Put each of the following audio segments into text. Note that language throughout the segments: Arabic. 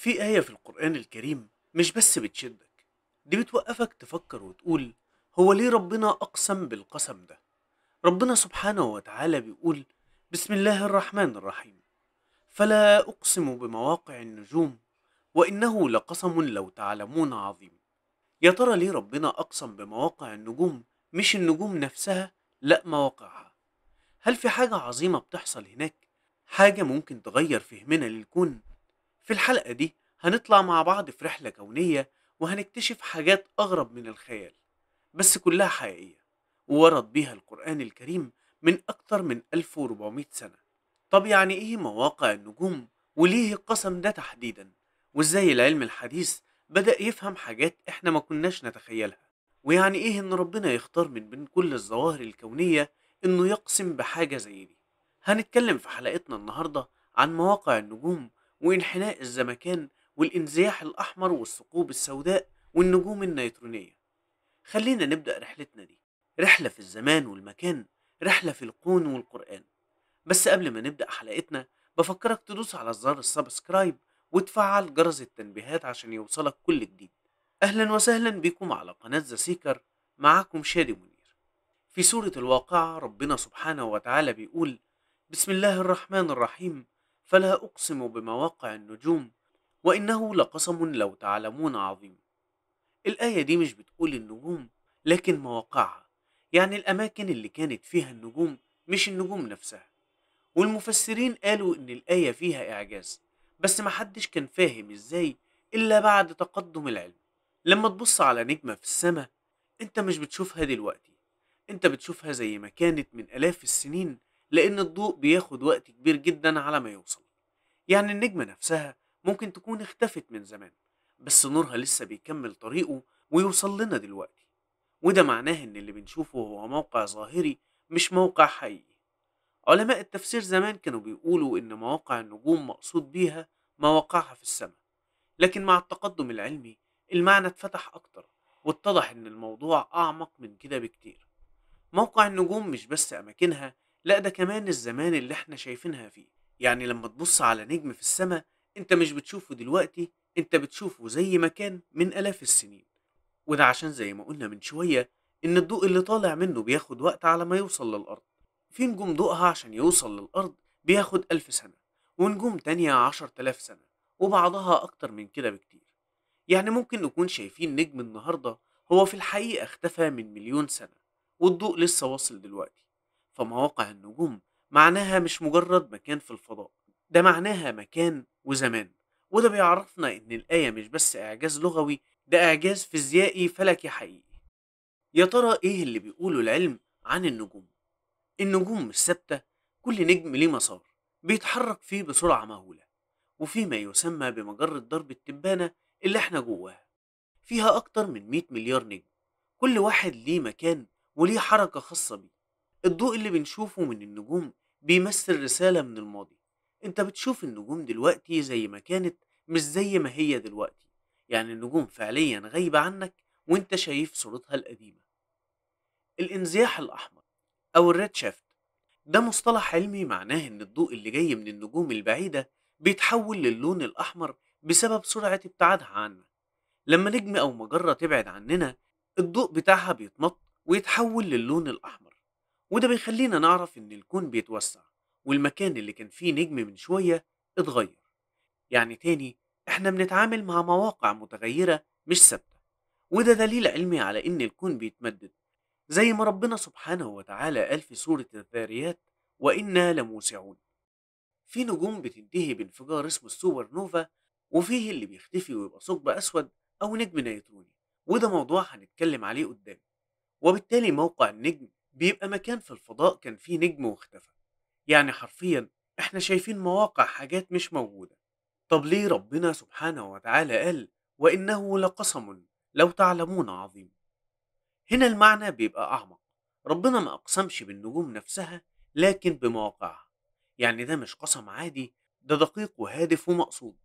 في آية في القرآن الكريم مش بس بتشدك دي بتوقفك تفكر وتقول هو ليه ربنا أقسم بالقسم ده ربنا سبحانه وتعالى بيقول بسم الله الرحمن الرحيم فلا أقسم بمواقع النجوم وإنه لقسم لو تعلمون عظيم يا ترى ليه ربنا أقسم بمواقع النجوم مش النجوم نفسها لأ مواقعها هل في حاجة عظيمة بتحصل هناك حاجة ممكن تغير فهمنا للكون في الحلقة دي هنطلع مع بعض في رحلة كونية وهنكتشف حاجات أغرب من الخيال بس كلها حقيقية وورد بيها القرآن الكريم من أكتر من 1400 سنة طب يعني إيه مواقع النجوم وليه القسم ده تحديدا وإزاي العلم الحديث بدأ يفهم حاجات إحنا ما كناش نتخيلها ويعني إيه إن ربنا يختار من بين كل الظواهر الكونية إنه يقسم بحاجة زي دي هنتكلم في حلقتنا النهاردة عن مواقع النجوم وانحناء الزمكان والانزياح الأحمر والثقوب السوداء والنجوم النيترونية خلينا نبدأ رحلتنا دي رحلة في الزمان والمكان رحلة في الكون والقرآن بس قبل ما نبدأ حلقتنا بفكرك تدوس على زر السبسكرايب وتفعل جرس التنبيهات عشان يوصلك كل جديد أهلا وسهلا بكم على قناة ذا سيكر معاكم شادي منير في سورة الواقعة ربنا سبحانه وتعالى بيقول بسم الله الرحمن الرحيم فلا أقسم بمواقع النجوم وإنه لقسم لو تعلمون عظيم الآية دي مش بتقول النجوم لكن مواقعها يعني الأماكن اللي كانت فيها النجوم مش النجوم نفسها والمفسرين قالوا إن الآية فيها إعجاز بس محدش كان فاهم إزاي إلا بعد تقدم العلم لما تبص على نجمة في السماء أنت مش بتشوفها دلوقتي أنت بتشوفها زي ما كانت من آلاف السنين لأن الضوء بياخد وقت كبير جدا على ما يوصل يعني النجمة نفسها ممكن تكون اختفت من زمان بس نورها لسه بيكمل طريقه ويوصل لنا دلوقتي وده معناه إن اللي بنشوفه هو موقع ظاهري مش موقع حقيقي علماء التفسير زمان كانوا بيقولوا إن مواقع النجوم مقصود بيها مواقعها في السماء لكن مع التقدم العلمي المعنى اتفتح أكتر واتضح إن الموضوع أعمق من كده بكتير موقع النجوم مش بس أماكنها لا ده كمان الزمان اللي احنا شايفينها فيه يعني لما تبص على نجم في السماء انت مش بتشوفه دلوقتي انت بتشوفه زي ما كان من آلاف السنين وده عشان زي ما قلنا من شوية ان الضوء اللي طالع منه بياخد وقت على ما يوصل للأرض في نجوم ضوءها عشان يوصل للأرض بياخد ألف سنة ونجوم تانية عشر تلاف سنة وبعضها أكتر من كده بكتير يعني ممكن نكون شايفين نجم النهاردة هو في الحقيقة اختفى من مليون سنة والضوء لسه واصل دلوقتي فمواقع النجوم معناها مش مجرد مكان في الفضاء ده معناها مكان وزمان وده بيعرفنا إن الآية مش بس إعجاز لغوي ده إعجاز فيزيائي فلكي حقيقي يا ترى إيه اللي بيقوله العلم عن النجوم النجوم مش ثابتة كل نجم ليه مسار بيتحرك فيه بسرعة مهولة وفي ما يسمى بمجرة درب التبانة اللي احنا جواها فيها أكتر من 100 مليار نجم كل واحد ليه مكان وليه حركة خاصة بيه الضوء اللي بنشوفه من النجوم بيمثل رسالة من الماضي انت بتشوف النجوم دلوقتي زي ما كانت مش زي ما هي دلوقتي يعني النجوم فعليا غايبة عنك وانت شايف صورتها القديمة الانزياح الأحمر أو الريد شافت ده مصطلح علمي معناه إن الضوء اللي جاي من النجوم البعيدة بيتحول للون الأحمر بسبب سرعة ابتعادها عنا لما نجم أو مجرة تبعد عننا الضوء بتاعها بيتمط ويتحول للون الأحمر وده بيخلينا نعرف إن الكون بيتوسع والمكان اللي كان فيه نجم من شوية اتغير يعني تاني إحنا بنتعامل مع مواقع متغيرة مش ثابتة وده دليل علمي على إن الكون بيتمدد زي ما ربنا سبحانه وتعالى قال في سورة الذاريات وإنا لموسعون في نجوم بتنتهي بانفجار اسمه السوبر نوفا وفيه اللي بيختفي ويبقى ثقب أسود أو نجم نيتروني وده موضوع هنتكلم عليه قدام وبالتالي موقع النجم بيبقى مكان في الفضاء كان فيه نجم واختفى يعني حرفيا احنا شايفين مواقع حاجات مش موجودة طب ليه ربنا سبحانه وتعالى قال وإنه لقسم لو تعلمون عظيم هنا المعنى بيبقى أعمق ربنا ما أقسمش بالنجوم نفسها لكن بمواقعها يعني ده مش قسم عادي ده دقيق وهادف ومقصود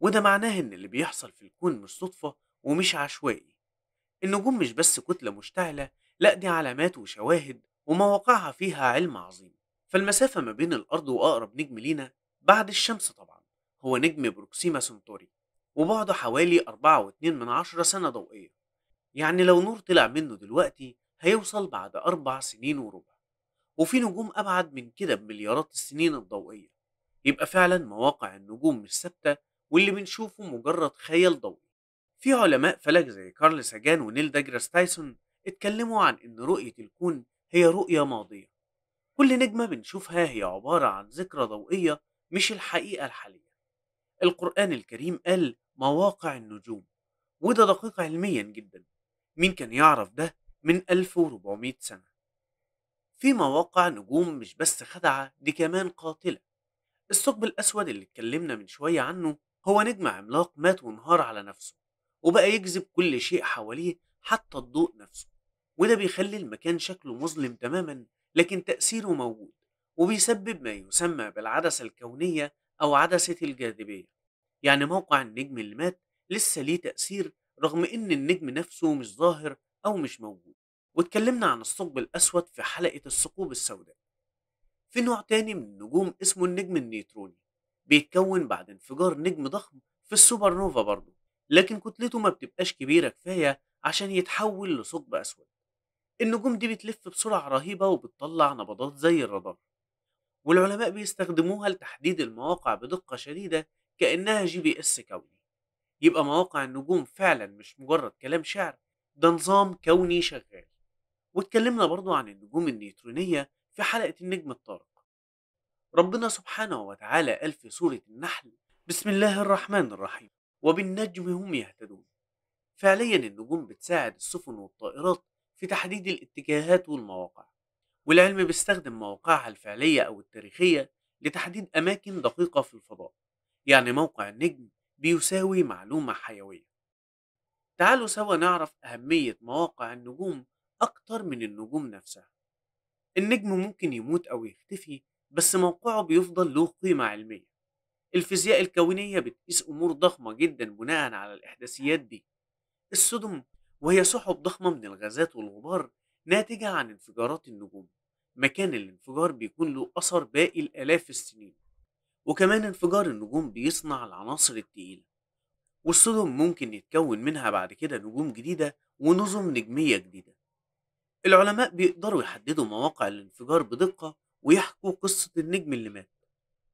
وده معناه إن اللي بيحصل في الكون مش صدفة ومش عشوائي النجوم مش بس كتلة مشتعلة لا دي علامات وشواهد ومواقعها فيها علم عظيم فالمسافة ما بين الأرض وأقرب نجم لينا بعد الشمس طبعا هو نجم بروكسيما سنتوري وبعده حوالي 4.2 من عشرة سنة ضوئية يعني لو نور طلع منه دلوقتي هيوصل بعد أربع سنين وربع وفي نجوم أبعد من كده بمليارات السنين الضوئية يبقى فعلا مواقع النجوم مش ثابتة واللي بنشوفه مجرد خيال ضوئي في علماء فلك زي كارل ساجان ونيل داجراس تايسون اتكلموا عن إن رؤية الكون هي رؤية ماضية كل نجمة بنشوفها هي عبارة عن ذكرى ضوئية مش الحقيقة الحالية القرآن الكريم قال مواقع النجوم وده دقيق علميا جدا مين كان يعرف ده من 1400 سنة في مواقع نجوم مش بس خدعة دي كمان قاتلة الثقب الأسود اللي اتكلمنا من شوية عنه هو نجم عملاق مات وانهار على نفسه وبقى يجذب كل شيء حواليه حتى الضوء نفسه وده بيخلي المكان شكله مظلم تماما لكن تأثيره موجود وبيسبب ما يسمى بالعدسة الكونية أو عدسة الجاذبية يعني موقع النجم اللي مات لسه ليه تأثير رغم إن النجم نفسه مش ظاهر أو مش موجود واتكلمنا عن الثقب الأسود في حلقة الثقوب السوداء في نوع تاني من النجوم اسمه النجم النيتروني بيتكون بعد انفجار نجم ضخم في السوبر نوفا برضه لكن كتلته ما بتبقاش كبيرة كفاية عشان يتحول لثقب أسود النجوم دي بتلف بسرعة رهيبة وبتطلع نبضات زي الرادار والعلماء بيستخدموها لتحديد المواقع بدقة شديدة كأنها جي بي إس كوني يبقى مواقع النجوم فعلا مش مجرد كلام شعر ده نظام كوني شغال واتكلمنا برضو عن النجوم النيوترونية في حلقة النجم الطارق ربنا سبحانه وتعالى قال في سورة النحل بسم الله الرحمن الرحيم وبالنجم هم يهتدون فعليا النجوم بتساعد السفن والطائرات في تحديد الاتجاهات والمواقع والعلم بيستخدم مواقعها الفعلية أو التاريخية لتحديد أماكن دقيقة في الفضاء يعني موقع النجم بيساوي معلومة حيوية تعالوا سوا نعرف أهمية مواقع النجوم أكتر من النجوم نفسها النجم ممكن يموت أو يختفي بس موقعه بيفضل له قيمة علمية الفيزياء الكونية بتقيس أمور ضخمة جدا بناء على الإحداثيات دي السدم وهي سحب ضخمة من الغازات والغبار ناتجة عن انفجارات النجوم مكان الانفجار بيكون له أثر باقي الآلاف السنين وكمان انفجار النجوم بيصنع العناصر التقيلة والسدم ممكن يتكون منها بعد كده نجوم جديدة ونظم نجمية جديدة العلماء بيقدروا يحددوا مواقع الانفجار بدقة ويحكوا قصة النجم اللي مات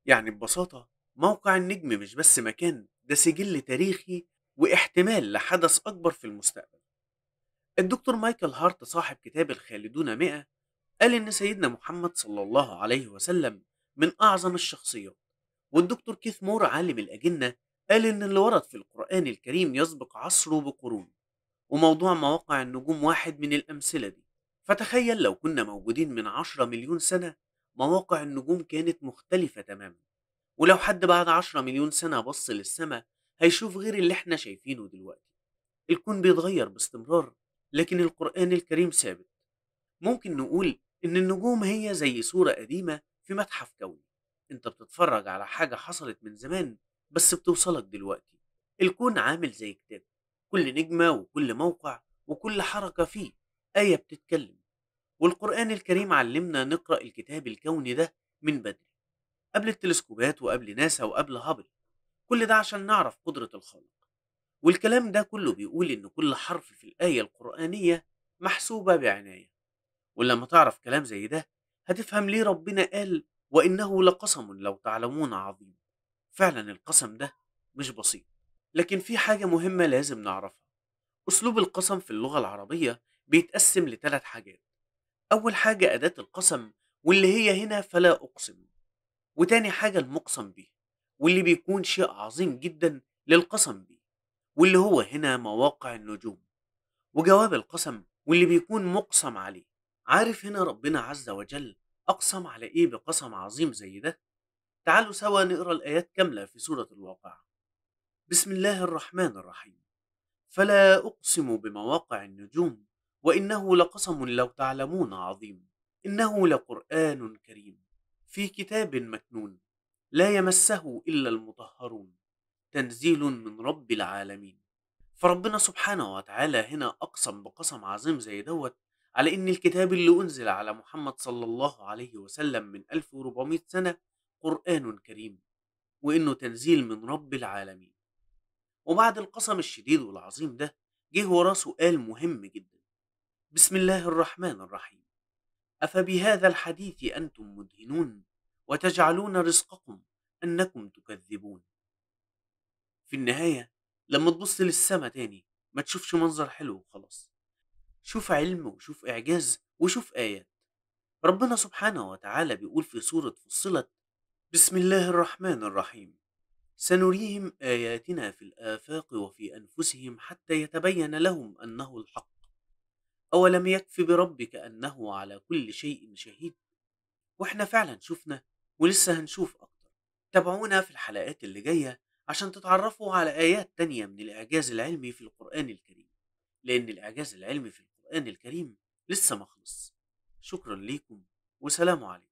يعني ببساطة موقع النجم مش بس مكان ده سجل تاريخي واحتمال لحدث أكبر في المستقبل الدكتور مايكل هارت صاحب كتاب الخالدون مئة قال إن سيدنا محمد صلى الله عليه وسلم من أعظم الشخصيات والدكتور كيث مور عالم الأجنة قال إن اللي ورد في القرآن الكريم يسبق عصره بقرون وموضوع مواقع النجوم واحد من الأمثلة دي فتخيل لو كنا موجودين من عشرة مليون سنة مواقع النجوم كانت مختلفة تماما ولو حد بعد عشرة مليون سنة بص للسماء هيشوف غير اللي احنا شايفينه دلوقتي الكون بيتغير باستمرار لكن القرآن الكريم ثابت ممكن نقول إن النجوم هي زي صورة قديمة في متحف كوني انت بتتفرج على حاجة حصلت من زمان بس بتوصلك دلوقتي الكون عامل زي كتاب كل نجمة وكل موقع وكل حركة فيه آية بتتكلم والقرآن الكريم علمنا نقرأ الكتاب الكوني ده من بدري قبل التلسكوبات وقبل ناسا وقبل هابل كل ده عشان نعرف قدرة الخالق والكلام ده كله بيقول إن كل حرف في الآية القرآنية محسوبة بعناية ولما تعرف كلام زي ده هتفهم ليه ربنا قال وإنه لقسم لو تعلمون عظيم فعلا القسم ده مش بسيط لكن في حاجة مهمة لازم نعرفها أسلوب القسم في اللغة العربية بيتقسم لثلاث حاجات أول حاجة أداة القسم واللي هي هنا فلا أقسم وتاني حاجة المقسم به واللي بيكون شيء عظيم جدا للقسم به واللي هو هنا مواقع النجوم وجواب القسم واللي بيكون مقسم عليه عارف هنا ربنا عز وجل أقسم على إيه بقسم عظيم زي ده؟ تعالوا سوا نقرأ الآيات كاملة في سورة الواقعة بسم الله الرحمن الرحيم فلا أقسم بمواقع النجوم وإنه لقسم لو تعلمون عظيم إنه لقرآن كريم في كتاب مكنون لا يمسه إلا المطهرون تنزيل من رب العالمين فربنا سبحانه وتعالى هنا أقسم بقسم عظيم زي دوت على إن الكتاب اللي أنزل على محمد صلى الله عليه وسلم من 1400 سنة قرآن كريم وإنه تنزيل من رب العالمين وبعد القسم الشديد والعظيم ده جه وراه سؤال مهم جدا بسم الله الرحمن الرحيم أفبهذا الحديث أنتم مدهنون وتجعلون رزقكم أنكم تكذبون في النهاية لما تبص للسما تاني ما تشوفش منظر حلو وخلاص شوف علم وشوف إعجاز وشوف آيات ربنا سبحانه وتعالى بيقول في سورة فصلت بسم الله الرحمن الرحيم سنريهم آياتنا في الآفاق وفي أنفسهم حتى يتبين لهم أنه الحق أولم يكف بربك أنه على كل شيء شهيد وإحنا فعلا شفنا ولسه هنشوف أكتر تابعونا في الحلقات اللي جاية عشان تتعرفوا على آيات تانية من الإعجاز العلمي في القرآن الكريم لأن الإعجاز العلمي في القرآن الكريم لسه مخلص شكرا ليكم وسلام عليكم